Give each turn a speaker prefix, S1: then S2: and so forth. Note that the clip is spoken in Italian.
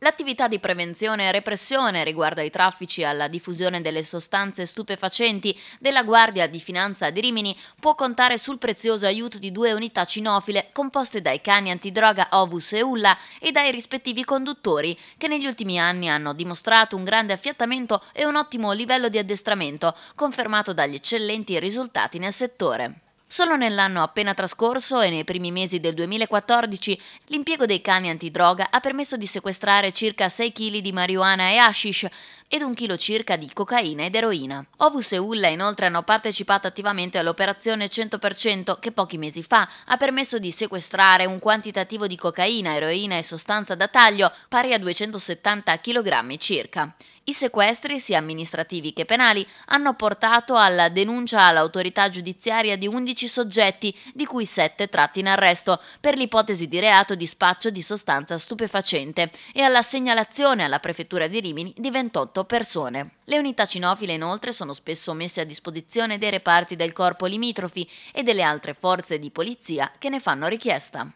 S1: L'attività di prevenzione e repressione riguardo ai traffici e alla diffusione delle sostanze stupefacenti della Guardia di Finanza di Rimini può contare sul prezioso aiuto di due unità cinofile composte dai cani antidroga Ovus e Ulla e dai rispettivi conduttori, che negli ultimi anni hanno dimostrato un grande affiattamento e un ottimo livello di addestramento, confermato dagli eccellenti risultati nel settore. Solo nell'anno appena trascorso e nei primi mesi del 2014 l'impiego dei cani antidroga ha permesso di sequestrare circa 6 kg di marijuana e hashish, ed un chilo circa di cocaina ed eroina. Ovus e Ulla inoltre hanno partecipato attivamente all'operazione 100% che pochi mesi fa ha permesso di sequestrare un quantitativo di cocaina, eroina e sostanza da taglio pari a 270 kg circa. I sequestri, sia amministrativi che penali, hanno portato alla denuncia all'autorità giudiziaria di 11 soggetti, di cui 7 tratti in arresto, per l'ipotesi di reato di spaccio di sostanza stupefacente e alla segnalazione alla prefettura di Rimini di 28 8 persone. Le unità cinofile inoltre sono spesso messe a disposizione dei reparti del corpo limitrofi e delle altre forze di polizia che ne fanno richiesta.